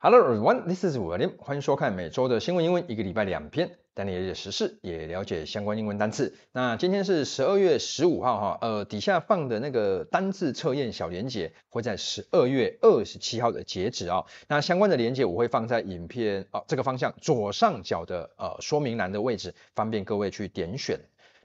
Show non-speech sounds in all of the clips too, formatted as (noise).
Hello everyone, this is William. 欢迎收看每周的新闻英文，一个礼拜两篇，带你了解时事，也了解相关英文单词。那今天是十二月十五号哈，呃，底下放的那个单字测验小连接会在十二月二十七号的截止啊。那相关的连接我会放在影片哦这个方向左上角的呃说明栏的位置，方便各位去点选。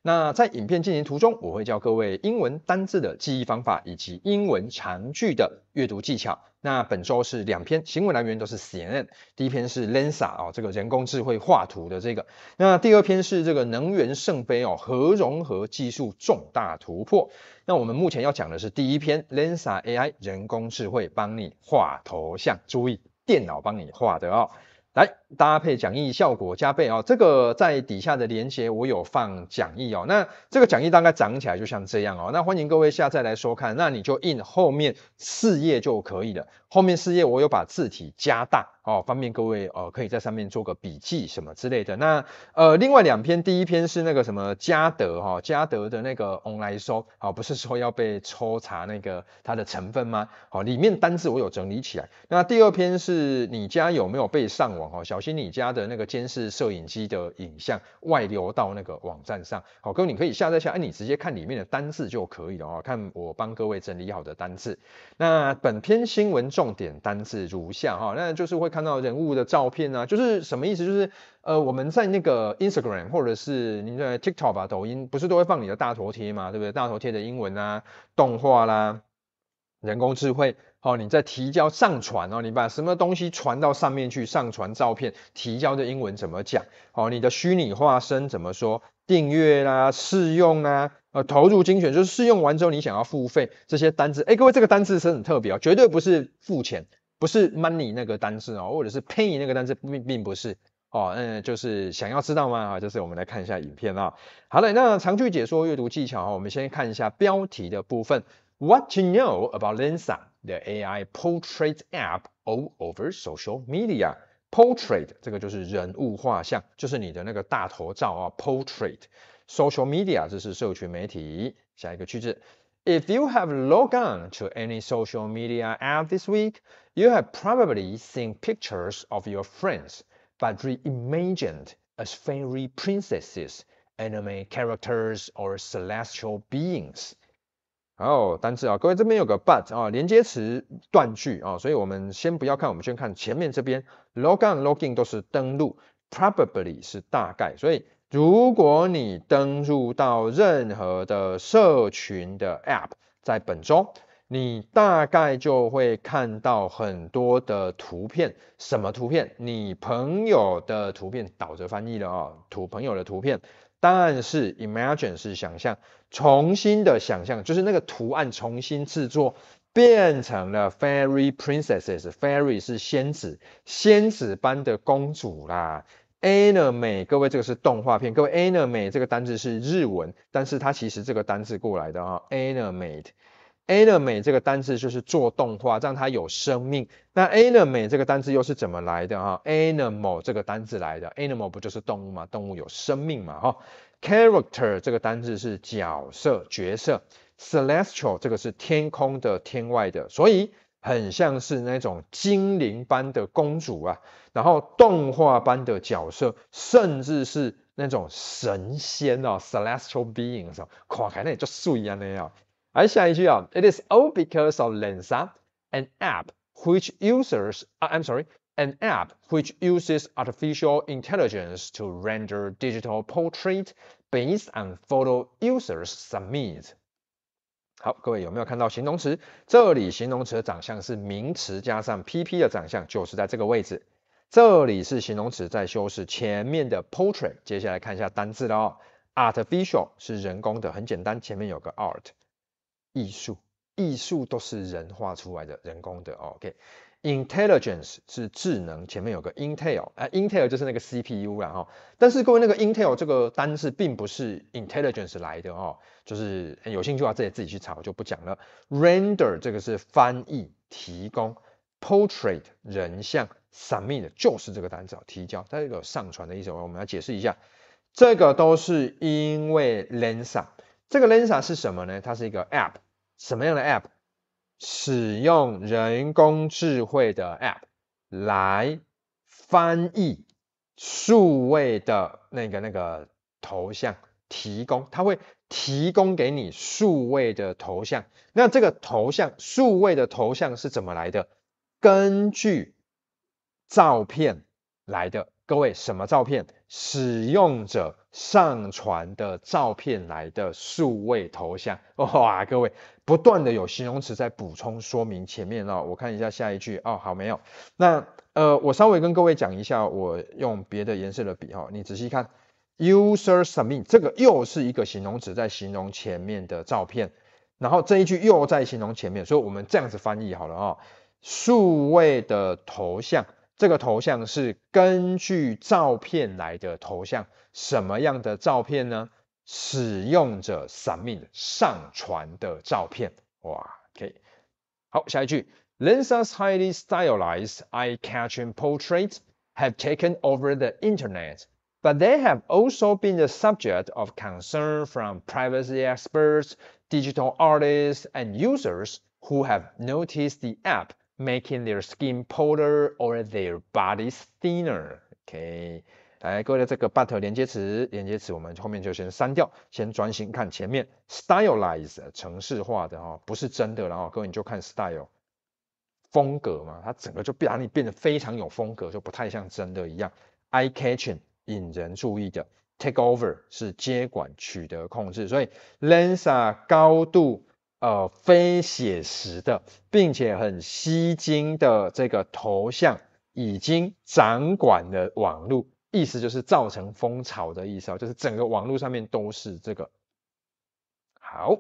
那在影片进行途中，我会教各位英文单字的记忆方法，以及英文长句的阅读技巧。那本周是两篇新闻来源都是 CNN，第一篇是 Lensa 哦，这个人工智慧画图的这个。那第二篇是这个能源圣杯哦，核融合技术重大突破。那我们目前要讲的是第一篇 Lensa AI 人工智慧帮你画头像，注意电脑帮你画的哦，来。搭配讲义效果加倍哦，这个在底下的链接我有放讲义哦。那这个讲义大概长起来就像这样哦。那欢迎各位下载来收看，那你就印后面四页就可以了。后面四页我有把字体加大哦，方便各位呃可以在上面做个笔记什么之类的。那呃另外两篇，第一篇是那个什么嘉德哈，嘉德的那个 online show 啊，不是说要被抽查那个它的成分吗？好，里面单字我有整理起来。那第二篇是你家有没有被上网哦？小心你家的那个监视摄影机的影像外流到那个网站上，好，各位你可以下载下，哎，你直接看里面的单字就可以了啊，看我帮各位整理好的单字。那本篇新闻重点单字如下哈，那就是会看到人物的照片啊，就是什么意思？就是呃，我们在那个 Instagram 或者是您在 TikTok 啊，抖音不是都会放你的大头贴嘛，对不对？大头贴的英文啊，动画啦。人工智慧哦，你在提交上传哦，你把什么东西传到上面去？上传照片，提交的英文怎么讲？哦，你的虚拟化身怎么说？订阅啦，试用啦，呃，投入精选就是试用完之后你想要付费这些单字。哎，各位这个单字是很特别哦，绝对不是付钱，不是 money 那个单字哦，或者是 pay 那个单字，并并不是哦。嗯，就是想要知道吗？啊，就是我们来看一下影片啊。好了，那长句解说阅读技巧啊，我们先看一下标题的部分。What you know about Lensa, the AI portrait app all over social media. Portrait 这个就是人物画像，就是你的那个大头照啊。Portrait social media 这是社群媒体。下一个句子，If you have logged on to any social media app this week, you have probably seen pictures of your friends, but reimagined as fairy princesses, anime characters, or celestial beings. 然有单词啊，各位这边有个 but 啊，连接词断句啊，所以我们先不要看，我们先看前面这边 log on logging 都是登录，probably 是大概，所以如果你登入到任何的社群的 app，在本周你大概就会看到很多的图片，什么图片？你朋友的图片，倒着翻译了啊，图朋友的图片。当然是 imagine 是想象，重新的想象就是那个图案重新制作变成了 fairy princesses fairy 是仙子，仙子般的公主啦。animate 各位这个是动画片，各位 animate 这个单字是日文，但是它其实这个单字过来的啊，animate。Anime 这个单字就是做动画，让它有生命。那 Anime 这个单字又是怎么来的哈 a n i m a l 这个单字来的，Animal 不就是动物吗？动物有生命嘛，哈。Character 这个单字是角色，角色。Celestial 这个是天空的、天外的，所以很像是那种精灵般的公主啊，然后动画般的角色，甚至是那种神仙哦，Celestial Being 什么，哇，那就就树那样来想一句啊，It is all because of Lensa, an app which uses, uh, I'm sorry, an app which uses artificial intelligence to render digital portrait based on photo users submit。好，各位有没有看到形容词？这里形容词的长相是名词加上 PP 的长相，就是在这个位置。这里是形容词在修饰前面的 portrait。接下来看一下单字了哦。Artificial 是人工的，很简单，前面有个 art。艺术，艺术都是人画出来的人工的。OK，intelligence 是智能，前面有个 intel，哎，intel 就是那个 CPU，然后，但是各位那个 intel 这个单词并不是 intelligence 来的哦，就是有兴趣话自己自己去查，我就不讲了。render 这个是翻译提供，portrait 人像，submit 就是这个单词提交，它有上传的意思。我们要解释一下，这个都是因为 lensa，这个 lensa 是什么呢？它是一个 app。什么样的 App？使用人工智慧的 App 来翻译数位的那个那个头像，提供它会提供给你数位的头像。那这个头像数位的头像是怎么来的？根据照片来的。各位，什么照片？使用者。上传的照片来的数位头像，哇，各位不断的有形容词在补充说明前面哦。我看一下下一句哦，好没有，那呃，我稍微跟各位讲一下，我用别的颜色的笔哈，你仔细看，user submit 这个又是一个形容词在形容前面的照片，然后这一句又在形容前面，所以我们这样子翻译好了啊，数位的头像。这个头像是根据照片来的头像，什么样的照片呢？使用者 submit 上传的照片。哇，OK，好，下一句，Lensa's highly stylized eye-catching portraits have taken over the internet, but they have also been the subject of concern from privacy experts, digital artists, and users who have noticed the app Making their skin p o l e r or their bodies thinner. OK，来，各位的这个 but 连接词，连接词我们后面就先删掉，先专心看前面。Stylize，城市化的哈，不是真的，然后各位你就看 style，风格嘛，它整个就把你变得非常有风格，就不太像真的一样。Eye-catching，引人注意的。Takeover 是接管、取得控制。所以 l e n s a 高度。呃，非写实的，并且很吸睛的这个头像，已经掌管了网络，意思就是造成风潮的意思啊，就是整个网络上面都是这个。好，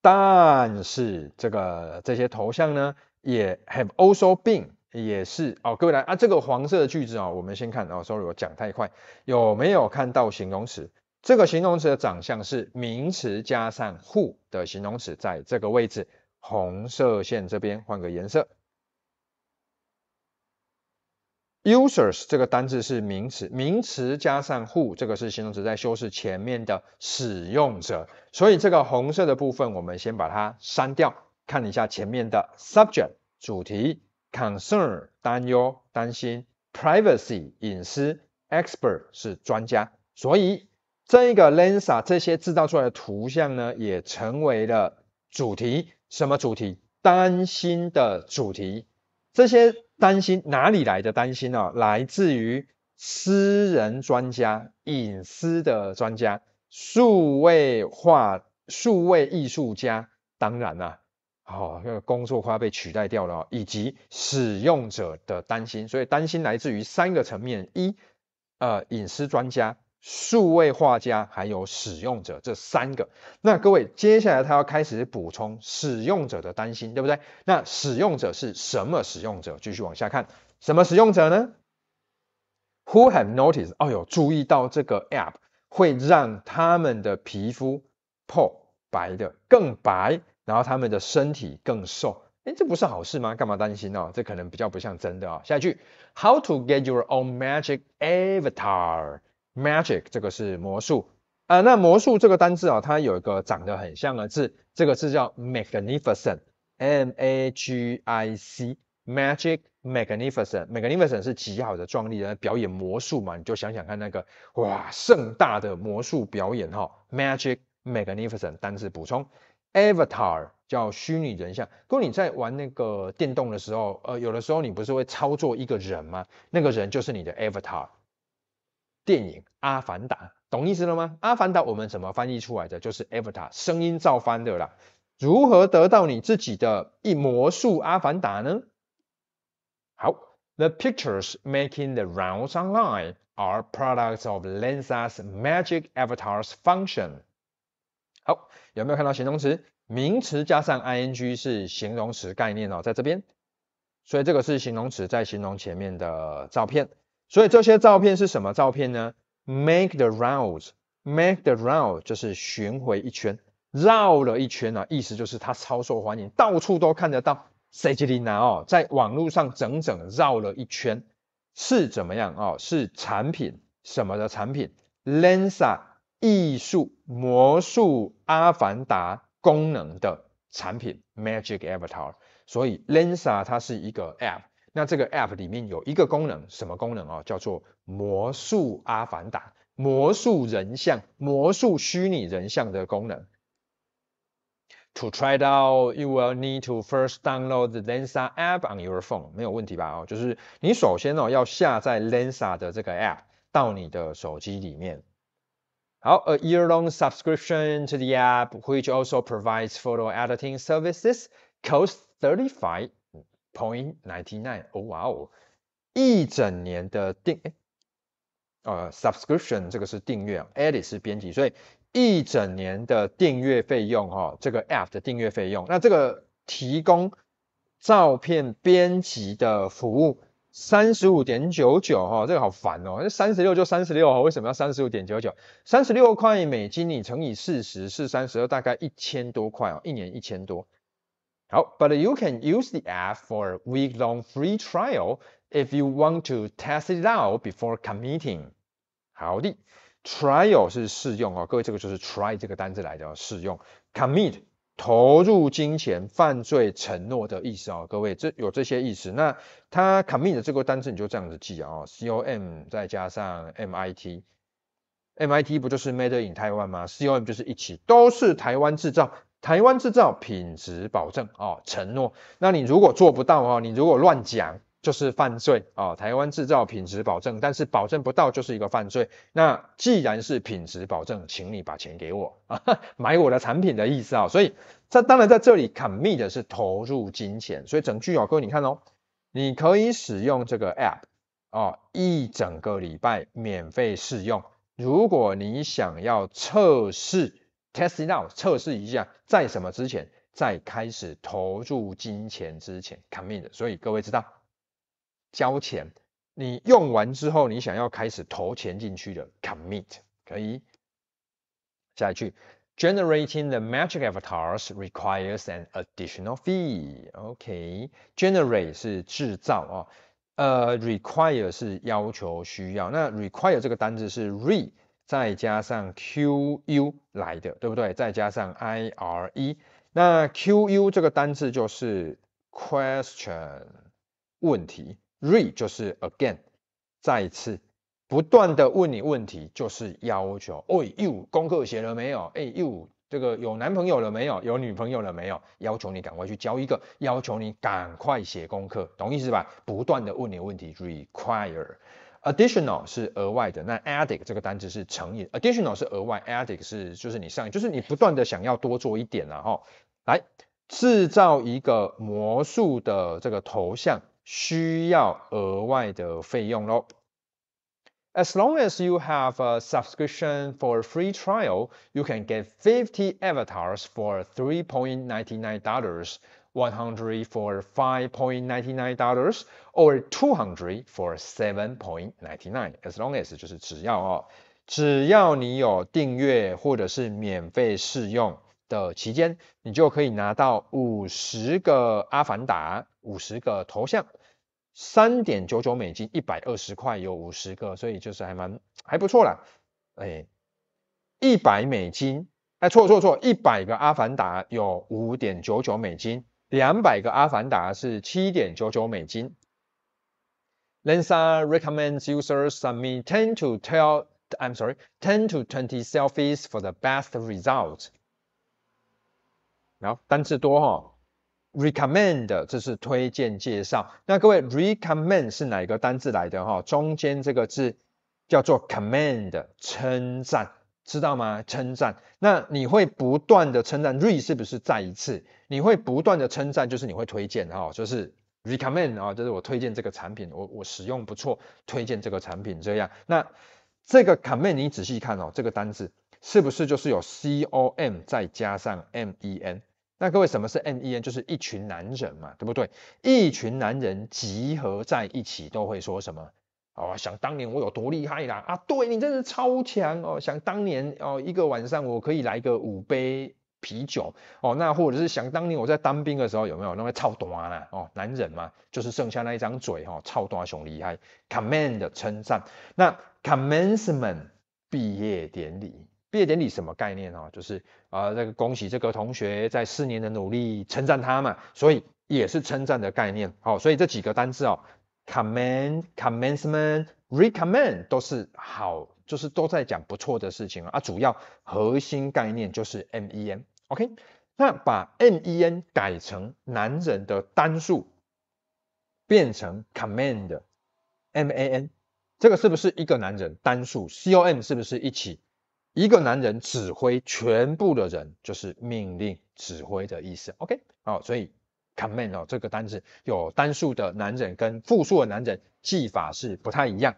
但是这个这些头像呢，也 have also been 也是哦，各位来啊，这个黄色的句子啊，我们先看，哦，sorry，我讲太快，有没有看到形容词？这个形容词的长相是名词加上 who 的形容词，在这个位置，红色线这边换个颜色。Users 这个单字是名词，名词加上 who 这个是形容词，在修饰前面的使用者。所以这个红色的部分，我们先把它删掉，看一下前面的 subject 主题，concern 担忧、担心，privacy 隐私，expert 是专家，所以。这一个 lensa 这些制造出来的图像呢，也成为了主题。什么主题？担心的主题。这些担心哪里来的担心呢？来自于私人专家、隐私的专家、数位化、数位艺术家。当然了，哦，工作花被取代掉了，以及使用者的担心。所以担心来自于三个层面：一，呃，隐私专家。数位画家还有使用者这三个，那各位接下来他要开始补充使用者的担心，对不对？那使用者是什么？使用者继续往下看，什么使用者呢？Who have noticed？哦呦，注意到这个 app 会让他们的皮肤破白的更白，然后他们的身体更瘦，哎，这不是好事吗？干嘛担心呢？这可能比较不像真的啊。下一句，How to get your own magic avatar？Magic 这个是魔术啊，那魔术这个单字啊，它有一个长得很像的字，这个字叫 Magnificent。M A G I C，Magic，Magnificent，Magnificent 是极好的、壮丽的表演魔术嘛？你就想想看那个哇，盛大的魔术表演哈。Magic，Magnificent 单字补充，Avatar 叫虚拟人像。不过你在玩那个电动的时候，呃，有的时候你不是会操作一个人吗？那个人就是你的 Avatar。电影《阿凡达》，懂意思了吗？阿凡达我们怎么翻译出来的？就是 Avatar，声音照翻的啦。如何得到你自己的一魔术阿凡达呢？好，The pictures making the rounds online are products of Lenzas Magic Avatars function。好，有没有看到形容词？名词加上 i n g 是形容词概念哦，在这边。所以这个是形容词，在形容前面的照片。所以这些照片是什么照片呢？Make the rounds，make the round 就是巡回一圈，绕了一圈啊，意思就是它超受欢迎，到处都看得到。s a g e l n 哦，在网络上整整绕了一圈，是怎么样哦？是产品什么的产品？Lensa 艺术魔术阿凡达功能的产品，Magic Avatar。所以 Lensa 它是一个 App。那这个 app 里面有一个功能，什么功能啊？叫做魔术阿凡达、魔术人像、魔术虚拟人像的功能。To try it out, you will need to first download the Lensa app on your phone。没有问题吧？哦，就是你首先哦要下载 Lensa 的这个 app 到你的手机里面。好，A year-long subscription to the app, which also provides photo editing services, costs thirty-five. Point ninety nine. Oh wow! 一整年的订呃 subscription 这个是订阅，edit 是编辑，所以一整年的订阅费用哈，这个 app 的订阅费用，那这个提供照片编辑的服务，三十五点九九哈，这个好烦哦，这三十六就三十六哈，为什么要三十五点九九？三十六块美金你乘以四十是三十二，大概一千多块哦，一年一千多。好，but you can use the app for a week-long free trial if you want to test it out before committing。好的，trial 是试用哦，各位这个就是 try 这个单字来的试用。commit 投入金钱、犯罪、承诺的意思哦，各位这有这些意思。那它 commit 这个单字你就这样子记啊，c o m 再加上 m i t，m i t 不就是 made in Taiwan 吗？c o m 就是一起，都是台湾制造。台湾制造品质保证哦承诺。那你如果做不到哦，你如果乱讲就是犯罪哦。台湾制造品质保证，但是保证不到就是一个犯罪。那既然是品质保证，请你把钱给我啊，买我的产品的意思啊。所以，这当然在这里 commit 的是投入金钱。所以整句哦，各位你看哦，你可以使用这个 app 哦，一整个礼拜免费试用。如果你想要测试。Test it out 测试一下，在什么之前，在开始投入金钱之前，commit。所以各位知道，交钱，你用完之后，你想要开始投钱进去的，commit。可以，下一句，Generating the magic avatars requires an additional fee。OK，Generate 是制造啊，呃，require 是要求、需要。那 require 这个单字是 re。再加上 Q U 来的，对不对？再加上 I R E，那 Q U 这个单字就是 question 问题，R E 就是 again 再次，不断的问你问题，就是要求。哎 u 功课写了没有？哎 u 这个有男朋友了没有？有女朋友了没有？要求你赶快去交一个，要求你赶快写功课，懂意思吧？不断的问你问题，require。Additional 是额外的，那 Addict 这个单词是成瘾。Additional 是额外，Addict 是就是你上就是你不断的想要多做一点了哈。来制造一个魔术的这个头像需要额外的费用喽。As long as you have a subscription for free trial, you can get fifty avatars for three point nine dollars. 100 for 5.99 dollars or 200 for 7.99. As long as 就是只要哦，只要你有订阅或者是免费试用的期间，你就可以拿到五十个阿凡达，五十个头像，三点九九美金，一百二十块有五十个，所以就是还蛮还不错啦。哎，一百美金？哎，错错错，一百个阿凡达有五点九九美金。两百个阿凡达是七点九九美金。l e n s a recommends users submit ten to twelve, I'm sorry, ten to twenty selfies for the best r e s u l t 然后单词多哈，recommend 这是推荐介绍。那各位 recommend 是哪一个单字来的哈？中间这个字叫做 command 称赞。知道吗？称赞，那你会不断的称赞，re 是不是再一次？你会不断的称赞，就是你会推荐哦，就是 recommend 哦，就是我推荐这个产品，我我使用不错，推荐这个产品这样。那这个 comment 你仔细看哦，这个单字是不是就是有 c o m 再加上 m e n？那各位什么是 m e n？就是一群男人嘛，对不对？一群男人集合在一起都会说什么？哦，想当年我有多厉害啦！啊，对你真是超强哦。想当年哦，一个晚上我可以来个五杯啤酒哦。那或者是想当年我在当兵的时候有没有那么超多」啦？哦，男人嘛，就是剩下那一张嘴哈，超大熊厉害。Command 称赞，那 Commencement 毕业典礼，毕业典礼什么概念呢？就是啊，那个恭喜这个同学在四年的努力，称赞他嘛。所以也是称赞的概念。好，所以这几个单字哦。Command, commencement, recommend 都是好，就是都在讲不错的事情啊。主要核心概念就是 men，OK？那把 men 改成男人的单数，变成 command，man，这个是不是一个男人单数？com 是不是一起？一个男人指挥全部的人，就是命令指挥的意思，OK？好，所以。Command 哦，这个单字有单数的男人跟复数的男人记法是不太一样。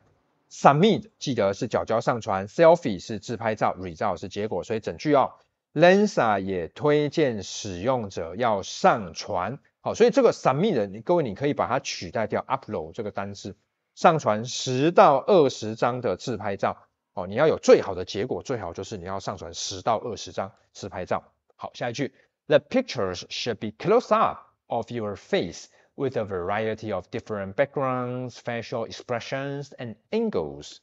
Submit 记得是脚脚上传，Selfie 是自拍照，Result 是结果，所以整句哦，Lensa 也推荐使用者要上传。好，所以这个 Submit 你各位你可以把它取代掉，Upload 这个单字，上传十到二十张的自拍照。哦，你要有最好的结果，最好就是你要上传十到二十张自拍照。好，下一句，The pictures should be close up。of your face with a variety of different backgrounds, facial expressions, and angles.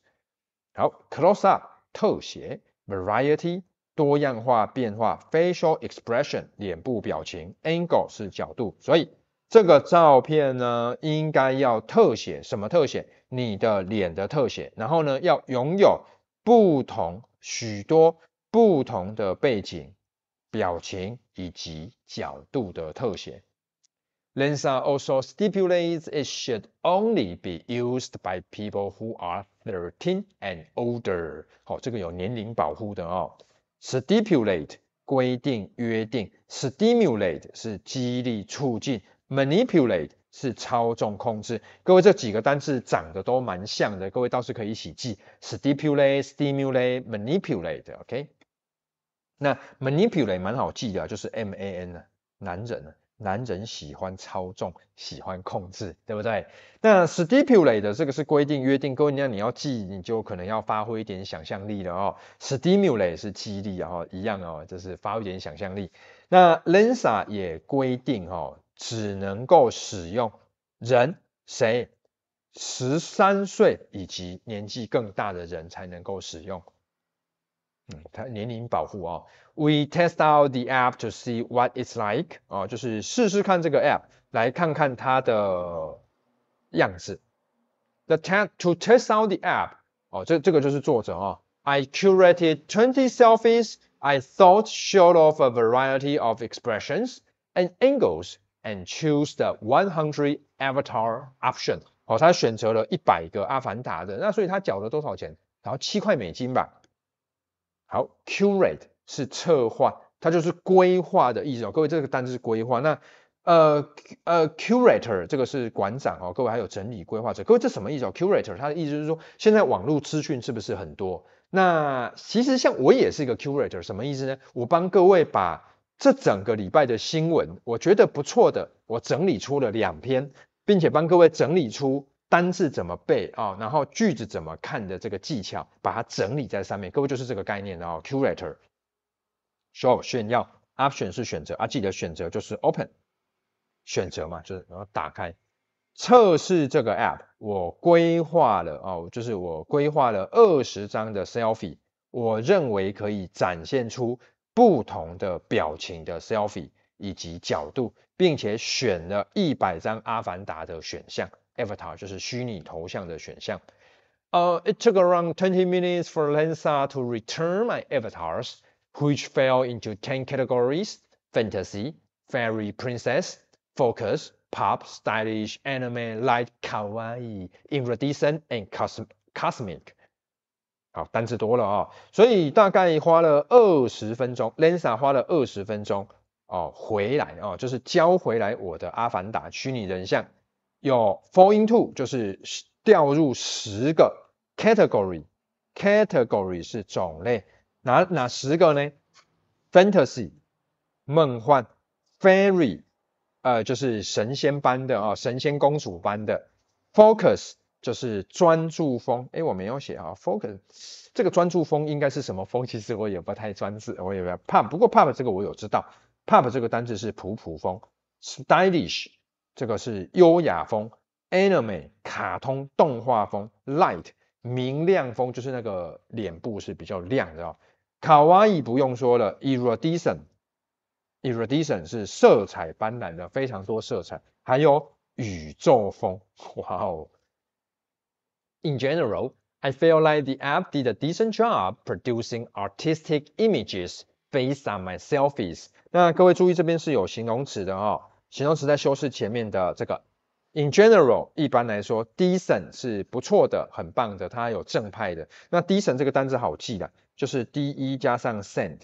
好，close up 特写，variety 多样化变化，facial expression 脸部表情，angle 是角度。所以这个照片呢，应该要特写什么特写？你的脸的特写。然后呢，要拥有不同许多不同的背景、表情以及角度的特写。l e n s a r also stipulates it should only be used by people who are thirteen and older。好，这个有年龄保护的哦。Stipulate 规定、约定；Stimulate 是激励、促进；Manipulate 是操纵、控制。各位这几个单字长得都蛮像的，各位倒是可以一起记：Stipulate、Stimulate、Manipulate。OK？那 Manipulate 蛮好记的，就是 M-A-N 啊，男人啊。男人喜欢操纵，喜欢控制，对不对？那 stipulate 的这个是规定、约定，各位娘你要记，你就可能要发挥一点想象力了哦。Stimulate 是激励，然后一样哦，就是发挥一点想象力。那 Lenza 也规定哦，只能够使用人，谁十三岁以及年纪更大的人才能够使用，嗯，他年龄保护哦。we test out the app to see what it's like 啊、呃，就是试试看这个 app，来看看它的样子。The test to test out the app. app，哦，这这个就是作者啊。I curated twenty selfies I thought showed off a variety of expressions and angles and choose the one hundred avatar option. option。哦，他选择了一百个阿凡达的，那所以他缴了多少钱？然后七块美金吧。好，curate。是策划，它就是规划的意思哦。各位，这个单字是规划。那呃呃，curator 这个是馆长哦。各位还有整理规划者，各位这什么意思哦 c u r a t o r 它的意思是说，现在网络资讯是不是很多？那其实像我也是一个 curator，什么意思呢？我帮各位把这整个礼拜的新闻，我觉得不错的，我整理出了两篇，并且帮各位整理出单字怎么背啊，然后句子怎么看的这个技巧，把它整理在上面。各位就是这个概念哦，curator。Show 炫耀，option 是选择，啊，记得选择就是 open 选择嘛，就是然后打开测试这个 app。我规划了哦，就是我规划了二十张的 selfie，我认为可以展现出不同的表情的 selfie 以及角度，并且选了一百张阿凡达的选项，avatar 就是虚拟头像的选项。呃，It took around twenty minutes for Lenza to return my avatars. Which fell into ten categories: fantasy, fairy princess, focus, pop, stylish, anime, light, kawaii, innovation, and cosmic. 好，单词多了啊，所以大概花了二十分钟，Lensa 花了二十分钟哦，回来哦，就是交回来我的阿凡达虚拟人像。有 fall into 就是掉入十个 category，category 是种类。哪哪十个呢？Fantasy 梦幻，Fairy 呃就是神仙般的啊，神仙公主般的。Focus 就是专注风，哎我没有写啊。Focus 这个专注风应该是什么风？其实我也不太专注，我也不怕。不过 Pop 这个我有知道，Pop 这个单词是普普风。Stylish 这个是优雅风。Anime 卡通动画风。Light 明亮风就是那个脸部是比较亮的哦卡哇伊不用说了，Iridescent，Iridescent 是色彩斑斓的，非常多色彩，还有宇宙风，哇哦。In general, I feel like the app did a decent job producing artistic images based on my selfies。那各位注意这边是有形容词的哦，形容词在修饰前面的这个。In general，一般来说，decent 是不错的，很棒的。它有正派的。那 decent 这个单词好记的，就是 d e 加上 cent。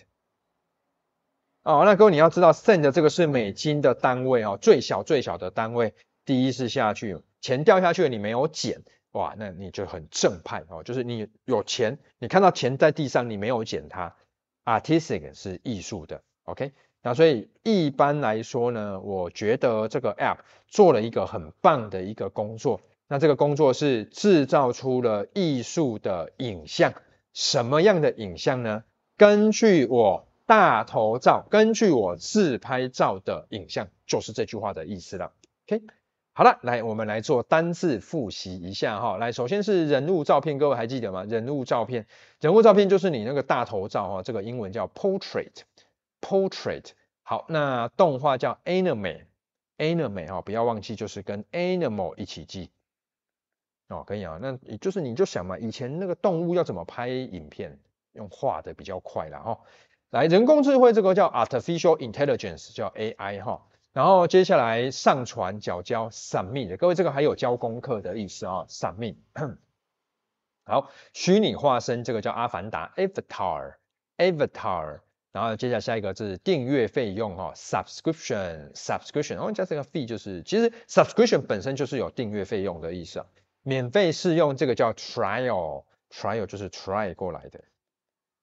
哦，那各位你要知道，cent 这个是美金的单位哦，最小最小的单位。第一是下去，钱掉下去了，你没有捡，哇，那你就很正派哦，就是你有钱，你看到钱在地上，你没有捡它。Artistic 是艺术的，OK。那所以一般来说呢，我觉得这个 app 做了一个很棒的一个工作。那这个工作是制造出了艺术的影像，什么样的影像呢？根据我大头照，根据我自拍照的影像，就是这句话的意思了。OK，好了，来我们来做单字复习一下哈。来，首先是人物照片，各位还记得吗？人物照片，人物照片就是你那个大头照哈，这个英文叫 portrait。Portrait，好，那动画叫 Anime，Anime 哈，不要忘记就是跟 Animal 一起记哦，可以啊。那也就是你就想嘛，以前那个动物要怎么拍影片，用画的比较快啦。哈。来，人工智慧这个叫 Artificial Intelligence，叫 AI 哈。然后接下来上传、角交、Submit，各位这个还有交功课的意思啊，Submit。好，虚拟化身这个叫阿凡达，Avatar，Avatar。然后接下来下一个是订阅费用哈，subscription subscription，然后加这个 fee 就是其实 subscription 本身就是有订阅费用的意思啊，免费试用这个叫 trial，trial 就是 try 过来的，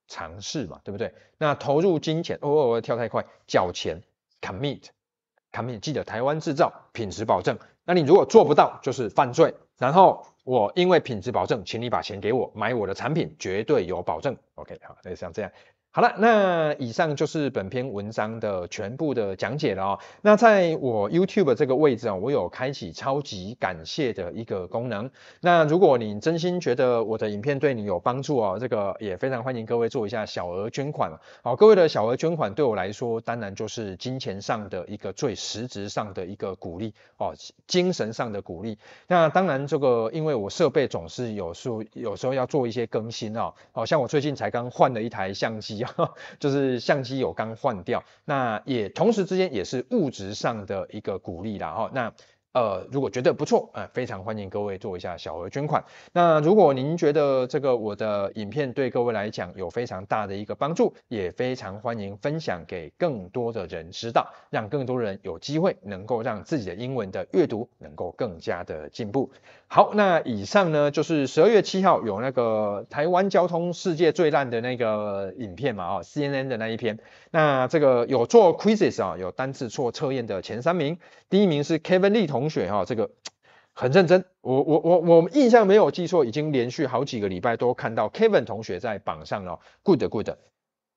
尝试嘛，对不对？那投入金钱，哦哦，我跳太快，缴钱 commit，commit，记得台湾制造，品质保证。那你如果做不到就是犯罪。然后我因为品质保证，请你把钱给我，买我的产品绝对有保证。OK 好，那像这样。好了，那以上就是本篇文章的全部的讲解了哦。那在我 YouTube 这个位置啊，我有开启超级感谢的一个功能。那如果你真心觉得我的影片对你有帮助哦，这个也非常欢迎各位做一下小额捐款好，各位的小额捐款对我来说，当然就是金钱上的一个最实质上的一个鼓励哦，精神上的鼓励。那当然这个，因为我设备总是有时候有时候要做一些更新哦，好像我最近才刚换了一台相机。(laughs) 就是相机有刚换掉，那也同时之间也是物质上的一个鼓励啦。哈，那。呃，如果觉得不错，呃，非常欢迎各位做一下小额捐款。那如果您觉得这个我的影片对各位来讲有非常大的一个帮助，也非常欢迎分享给更多的人知道，让更多人有机会能够让自己的英文的阅读能够更加的进步。好，那以上呢就是十二月七号有那个台湾交通世界最烂的那个影片嘛，哦，C N N 的那一篇。那这个有做 quizzes 啊，有单次错测验的前三名，第一名是 Kevin Lee 同。同学哈，这个 (tsk) 很认真，我我我我印象没有记错，已经连续好几个礼拜都看到 Kevin 同学在榜上了，good good，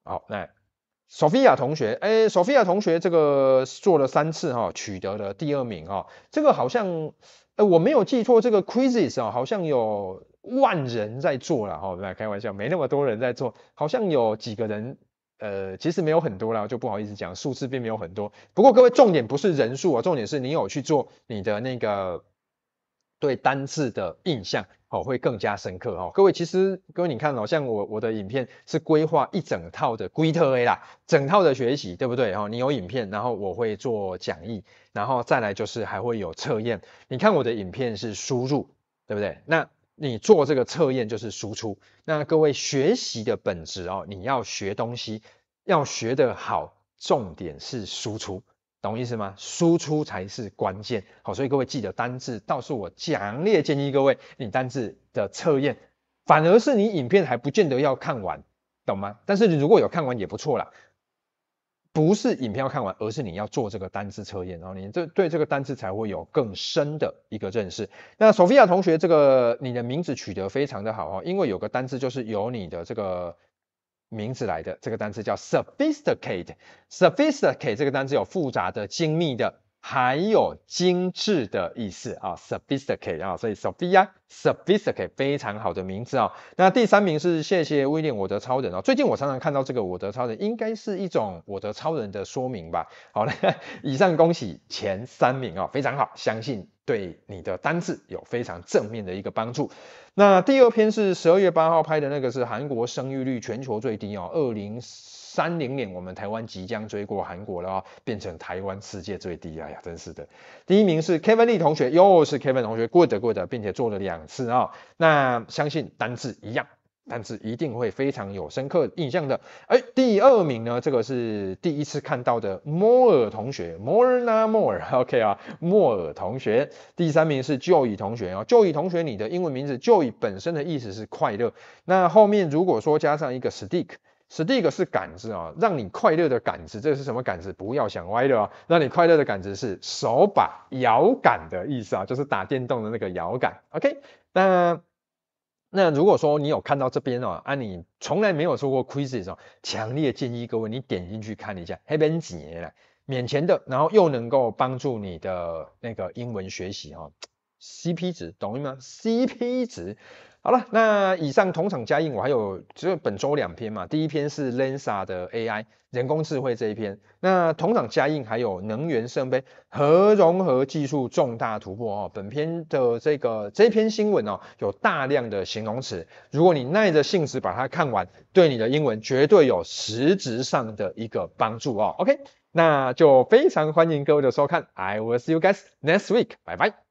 好，那 Sophia 同学，哎，Sophia 同学这个做了三次哈，取得了第二名哈，这个好像，哎我没有记错这个 quizes 啊，好像有万人在做了哈，我们来开玩笑，没那么多人在做，好像有几个人。呃，其实没有很多啦，就不好意思讲数字并没有很多。不过各位重点不是人数啊，重点是你有去做你的那个对单字的印象哦，会更加深刻哦。各位其实各位你看哦，像我我的影片是规划一整套的规特 A 啦，整套的学习对不对哦？你有影片，然后我会做讲义，然后再来就是还会有测验。你看我的影片是输入对不对？那你做这个测验就是输出。那各位学习的本质哦，你要学东西，要学得好，重点是输出，懂意思吗？输出才是关键。好，所以各位记得单字，到时我强烈建议各位，你单字的测验，反而是你影片还不见得要看完，懂吗？但是你如果有看完也不错啦。不是影片要看完，而是你要做这个单词测验，然后你这对这个单词才会有更深的一个认识。那索菲亚同学，这个你的名字取得非常的好哦，因为有个单词就是由你的这个名字来的，这个单词叫 sophisticated。sophisticated 这个单词有复杂的、精密的。还有精致的意思啊，sophisticated，啊，所以 Sophia sophisticated 非常好的名字啊。那第三名是谢谢威廉我的超人啊，最近我常常看到这个我的超人，应该是一种我的超人的说明吧。好了，(laughs) 以上恭喜前三名啊，非常好，相信对你的单字有非常正面的一个帮助。那第二篇是十二月八号拍的那个，是韩国生育率全球最低哦，二零。三零年我们台湾即将追过韩国了，变成台湾世界最低。哎呀，真是的。第一名是 Kevin Lee 同学，又是 Kevin 同学，good，并且做了两次啊。那相信单字一样，单字一定会非常有深刻印象的。哎，第二名呢，这个是第一次看到的 m o r e 同学，Moore n o m o r e o k 啊 m o r e 同学。第三名是 Joy 同学啊，Joy 同学，你的英文名字 Joy 本身的意思是快乐，那后面如果说加上一个 Stick。第一个是感知啊，让你快乐的感知，这是什么感知？不要想歪了哦，让你快乐的感知是手把摇杆的意思啊，就是打电动的那个摇杆。OK，那那如果说你有看到这边哦，啊，你从来没有做过 Quiz 哦，强烈建议各位你点进去看一下黑 a 几年了，免钱的，然后又能够帮助你的那个英文学习哈，CP 值，懂了吗？CP 值。好了，那以上同厂加印，我还有只有本周两篇嘛。第一篇是 Lensa 的 AI 人工智慧这一篇。那同厂加印还有能源圣杯，核融合技术重大突破哦。本篇的这个这篇新闻哦，有大量的形容词。如果你耐着性子把它看完，对你的英文绝对有实质上的一个帮助哦。OK，那就非常欢迎各位的收看。I will see you guys next week。拜拜。